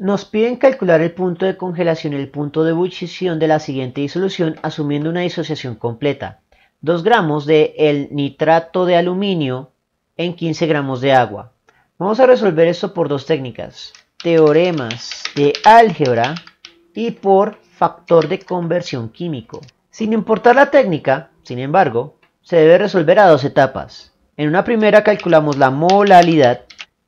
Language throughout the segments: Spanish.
Nos piden calcular el punto de congelación y el punto de ebullición de la siguiente disolución asumiendo una disociación completa. 2 gramos de el nitrato de aluminio en 15 gramos de agua. Vamos a resolver esto por dos técnicas, teoremas de álgebra y por factor de conversión químico. Sin importar la técnica, sin embargo, se debe resolver a dos etapas. En una primera calculamos la molalidad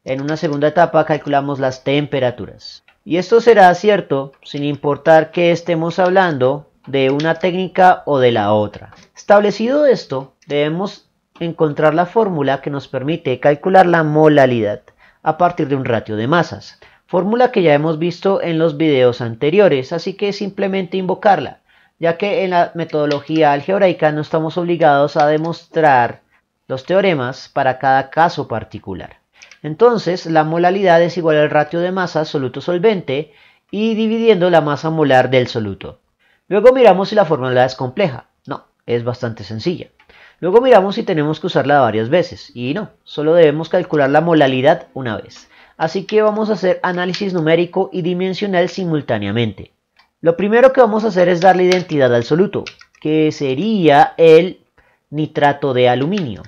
en una segunda etapa calculamos las temperaturas. Y esto será cierto sin importar que estemos hablando de una técnica o de la otra. Establecido esto, debemos encontrar la fórmula que nos permite calcular la molalidad a partir de un ratio de masas, fórmula que ya hemos visto en los videos anteriores, así que simplemente invocarla, ya que en la metodología algebraica no estamos obligados a demostrar los teoremas para cada caso particular. Entonces, la molalidad es igual al ratio de masa soluto-solvente y dividiendo la masa molar del soluto. Luego miramos si la fórmula es compleja. No, es bastante sencilla. Luego miramos si tenemos que usarla varias veces. Y no, solo debemos calcular la molalidad una vez. Así que vamos a hacer análisis numérico y dimensional simultáneamente. Lo primero que vamos a hacer es darle identidad al soluto, que sería el nitrato de aluminio.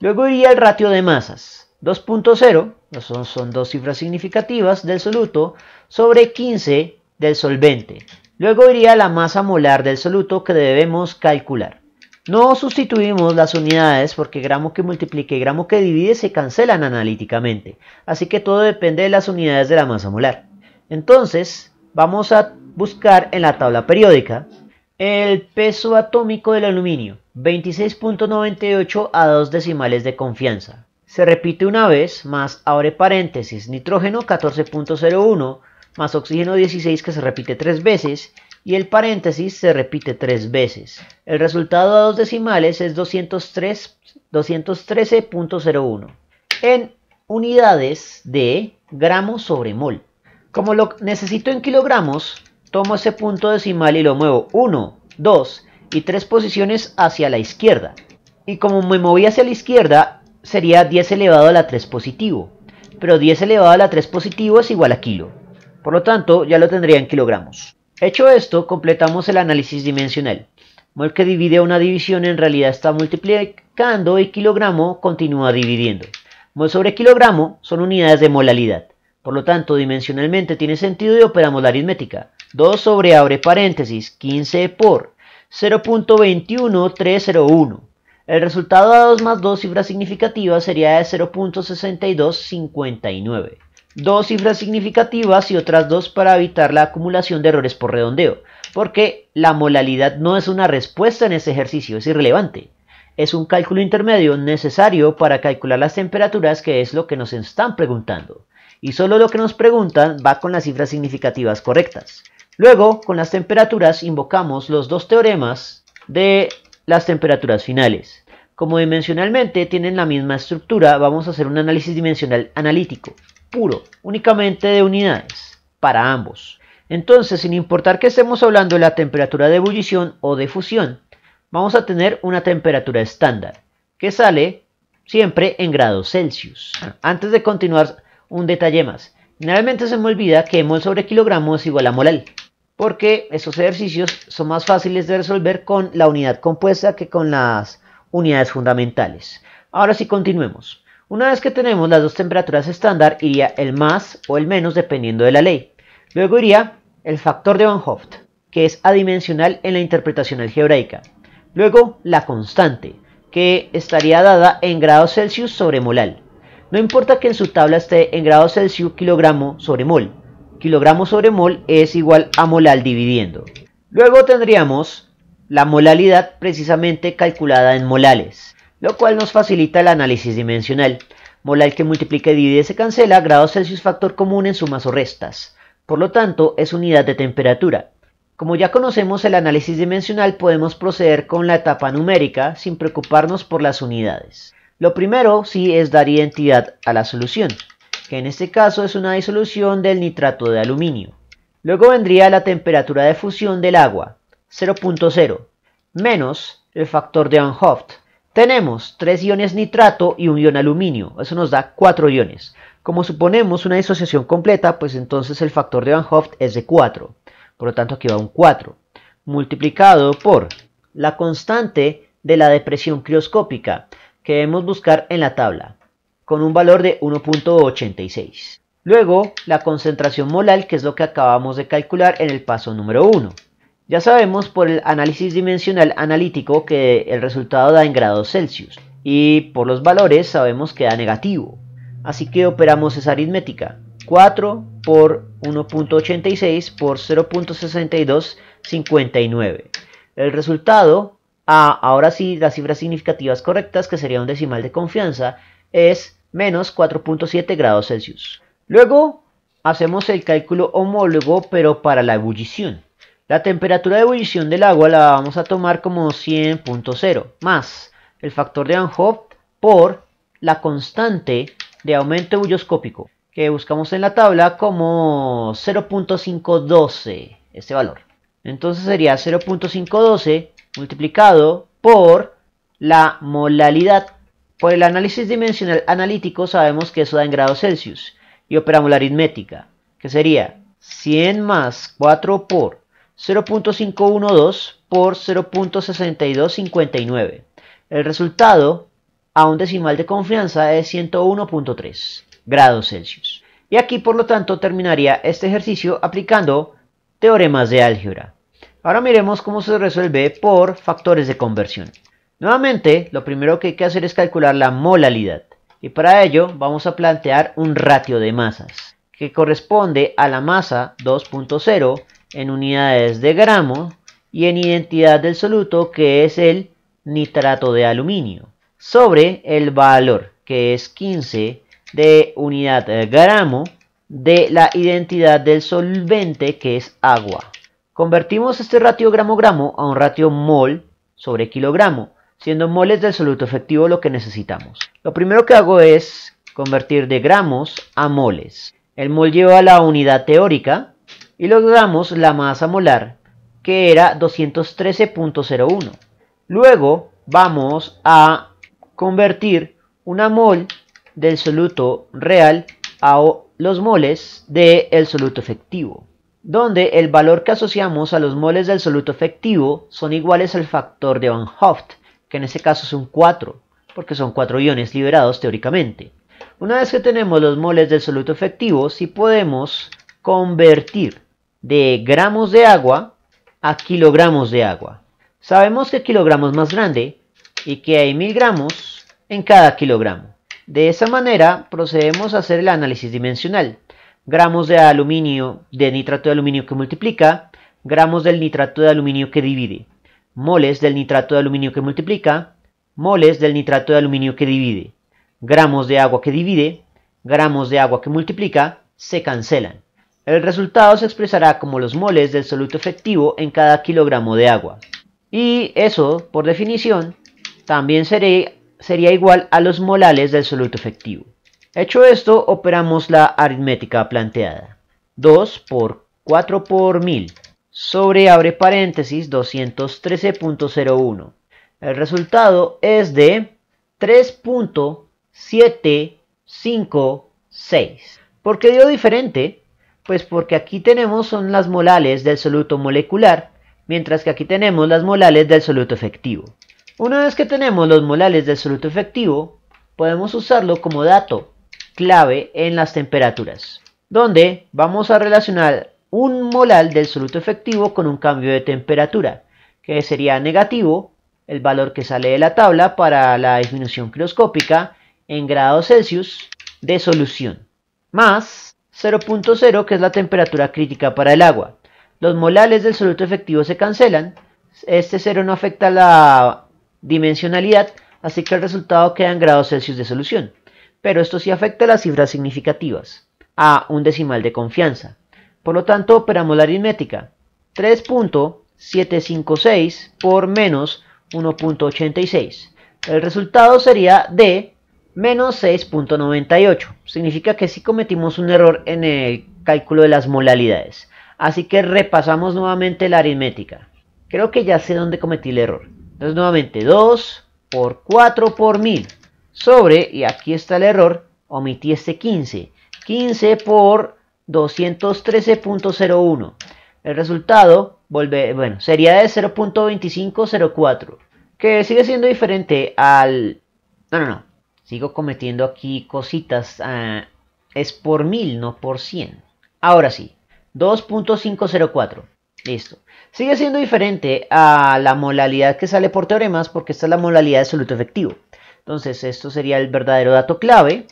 Luego iría el ratio de masas. 2.0, son, son dos cifras significativas del soluto, sobre 15 del solvente. Luego iría la masa molar del soluto que debemos calcular. No sustituimos las unidades porque gramo que multiplique y gramo que divide se cancelan analíticamente, así que todo depende de las unidades de la masa molar. Entonces, vamos a buscar en la tabla periódica el peso atómico del aluminio, 26.98 a 2 decimales de confianza. Se repite una vez más, abre paréntesis, nitrógeno 14.01 más oxígeno 16 que se repite tres veces y el paréntesis se repite tres veces. El resultado a dos decimales es 213.01 en unidades de gramos sobre mol. Como lo necesito en kilogramos, tomo ese punto decimal y lo muevo 1, 2 y 3 posiciones hacia la izquierda. Y como me moví hacia la izquierda, sería 10 elevado a la 3 positivo, pero 10 elevado a la 3 positivo es igual a kilo, por lo tanto ya lo tendría en kilogramos. Hecho esto, completamos el análisis dimensional. Mol que divide una división en realidad está multiplicando y kilogramo continúa dividiendo. Mol sobre kilogramo son unidades de molalidad. Por lo tanto, dimensionalmente tiene sentido y operamos la aritmética. 2 sobre abre paréntesis 15 por 0.21301 el resultado a 2 más dos cifras significativas sería de 0.6259. Dos cifras significativas y otras dos para evitar la acumulación de errores por redondeo, porque la molalidad no es una respuesta en ese ejercicio, es irrelevante. Es un cálculo intermedio necesario para calcular las temperaturas, que es lo que nos están preguntando. Y solo lo que nos preguntan va con las cifras significativas correctas. Luego, con las temperaturas, invocamos los dos teoremas de las temperaturas finales. Como dimensionalmente tienen la misma estructura, vamos a hacer un análisis dimensional analítico, puro, únicamente de unidades, para ambos. Entonces, sin importar que estemos hablando de la temperatura de ebullición o de fusión, vamos a tener una temperatura estándar, que sale siempre en grados Celsius. Antes de continuar, un detalle más. Generalmente se me olvida que mol sobre kilogramos es igual a molal porque esos ejercicios son más fáciles de resolver con la unidad compuesta que con las unidades fundamentales. Ahora sí continuemos. Una vez que tenemos las dos temperaturas estándar, iría el más o el menos dependiendo de la ley. Luego iría el factor de Van Hoft, que es adimensional en la interpretación algebraica. Luego la constante, que estaría dada en grados Celsius sobre molal. No importa que en su tabla esté en grados Celsius kilogramo sobre mol, kilogramos sobre mol es igual a molal dividiendo. Luego tendríamos la molalidad precisamente calculada en molales, lo cual nos facilita el análisis dimensional. Molal que multiplica y divide se cancela, grados Celsius factor común en sumas o restas. Por lo tanto, es unidad de temperatura. Como ya conocemos el análisis dimensional, podemos proceder con la etapa numérica sin preocuparnos por las unidades. Lo primero sí es dar identidad a la solución que en este caso es una disolución del nitrato de aluminio. Luego vendría la temperatura de fusión del agua, 0.0, menos el factor de Van Hoff. Tenemos tres iones nitrato y un ion aluminio, eso nos da cuatro iones. Como suponemos una disociación completa, pues entonces el factor de Van Hoff es de 4, por lo tanto aquí va un 4, multiplicado por la constante de la depresión crioscópica que debemos buscar en la tabla, con un valor de 1.86. Luego, la concentración molar, que es lo que acabamos de calcular en el paso número 1. Ya sabemos por el análisis dimensional analítico que el resultado da en grados Celsius y por los valores sabemos que da negativo. Así que operamos esa aritmética. 4 por 1.86 por 0.6259. El resultado, a ah, ahora sí las cifras significativas correctas, que sería un decimal de confianza, es menos 4.7 grados Celsius. Luego hacemos el cálculo homólogo pero para la ebullición. La temperatura de ebullición del agua la vamos a tomar como 100.0 más el factor de Hoff por la constante de aumento ebulloscópico. que buscamos en la tabla como 0.512 este valor. Entonces sería 0.512 multiplicado por la molalidad por el análisis dimensional analítico sabemos que eso da en grados Celsius y operamos la aritmética, que sería 100 más 4 por 0.512 por 0.6259. El resultado a un decimal de confianza es 101.3 grados Celsius. Y aquí por lo tanto terminaría este ejercicio aplicando teoremas de álgebra. Ahora miremos cómo se resuelve por factores de conversión. Nuevamente, lo primero que hay que hacer es calcular la molalidad. Y para ello vamos a plantear un ratio de masas, que corresponde a la masa 2.0 en unidades de gramo y en identidad del soluto que es el nitrato de aluminio, sobre el valor que es 15 de unidad de gramo de la identidad del solvente que es agua. Convertimos este ratio gramo-gramo a un ratio mol sobre kilogramo siendo moles del soluto efectivo lo que necesitamos. Lo primero que hago es convertir de gramos a moles. El mol lleva la unidad teórica y logramos la masa molar, que era 213.01. Luego vamos a convertir una mol del soluto real a los moles del el soluto efectivo, donde el valor que asociamos a los moles del soluto efectivo son iguales al factor de Van Hoft, que en este caso son 4, porque son 4 iones liberados teóricamente. Una vez que tenemos los moles del soluto efectivo, si podemos convertir de gramos de agua a kilogramos de agua. Sabemos que kilogramos es más grande y que hay mil gramos en cada kilogramo. De esa manera procedemos a hacer el análisis dimensional. Gramos de aluminio, de nitrato de aluminio que multiplica, gramos del nitrato de aluminio que divide moles del nitrato de aluminio que multiplica, moles del nitrato de aluminio que divide, gramos de agua que divide, gramos de agua que multiplica, se cancelan. El resultado se expresará como los moles del soluto efectivo en cada kilogramo de agua. Y eso, por definición, también sería, igual a los molales del soluto efectivo. Hecho esto, operamos la aritmética planteada. 2 por 4 por 1000 sobre abre paréntesis 213.01. El resultado es de 3.756. ¿Por qué dio diferente? Pues porque aquí tenemos son las molales del soluto molecular, mientras que aquí tenemos las molales del soluto efectivo. Una vez que tenemos los molales del soluto efectivo, podemos usarlo como dato clave en las temperaturas, donde vamos a relacionar un molar del soluto efectivo con un cambio de temperatura, que sería negativo el valor que sale de la tabla para la disminución crioscópica en grados Celsius de solución, más 0.0 que es la temperatura crítica para el agua. Los molales del soluto efectivo se cancelan, este cero no afecta la dimensionalidad, así que el resultado queda en grados Celsius de solución, pero esto sí afecta las cifras significativas, a un decimal de confianza. Por lo tanto, operamos la aritmética. 3.756 por menos 1.86. El resultado sería de menos 6.98. Significa que sí cometimos un error en el cálculo de las molalidades. Así que repasamos nuevamente la aritmética. Creo que ya sé dónde cometí el error. Entonces nuevamente 2 por 4 por 1000 sobre, y aquí está el error, omití este 15. 15 por 213.01. El resultado bueno, sería de 0.2504, que sigue siendo diferente al... No, no, no. Sigo cometiendo aquí cositas. Ah, es por mil, no por 100. Ahora sí, 2.504. Listo. Sigue siendo diferente a la molalidad que sale por teoremas porque esta es la molalidad de soluto efectivo. Entonces, esto sería el verdadero dato clave.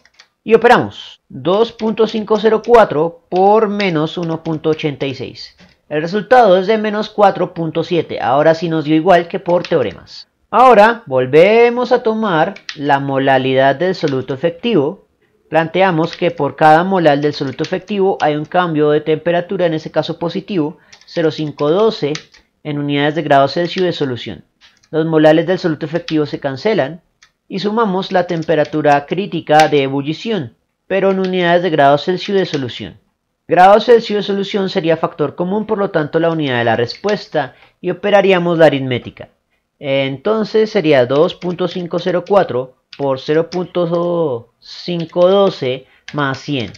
Y operamos 2.504 por menos 1.86. El resultado es de menos 4.7. Ahora sí nos dio igual que por teoremas. Ahora volvemos a tomar la molalidad del soluto efectivo. Planteamos que por cada molal del soluto efectivo hay un cambio de temperatura, en ese caso positivo, 0,512 en unidades de grado Celsius de solución. Los molales del soluto efectivo se cancelan y sumamos la temperatura crítica de ebullición, pero en unidades de grados Celsius de solución. Grados Celsius de solución sería factor común, por lo tanto la unidad de la respuesta, y operaríamos la aritmética. Entonces sería 2.504 por 0.512 más 100.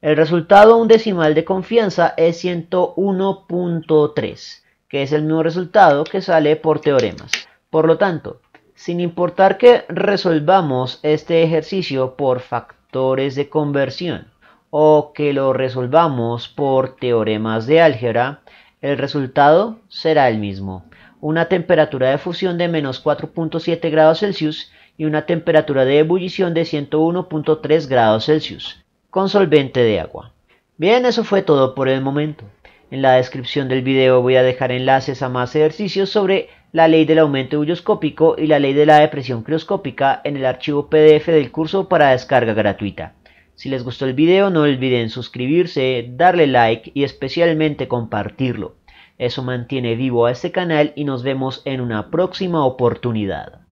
El resultado un decimal de confianza es 101.3, que es el mismo resultado que sale por teoremas. Por lo tanto, sin importar que resolvamos este ejercicio por factores de conversión o que lo resolvamos por teoremas de álgebra, el resultado será el mismo. Una temperatura de fusión de menos 4.7 grados Celsius y una temperatura de ebullición de 101.3 grados Celsius con solvente de agua. Bien, eso fue todo por el momento. En la descripción del video voy a dejar enlaces a más ejercicios sobre la ley del aumento bulloscópico y la ley de la depresión crioscópica en el archivo PDF del curso para descarga gratuita. Si les gustó el video no olviden suscribirse, darle like y especialmente compartirlo. Eso mantiene vivo a este canal y nos vemos en una próxima oportunidad.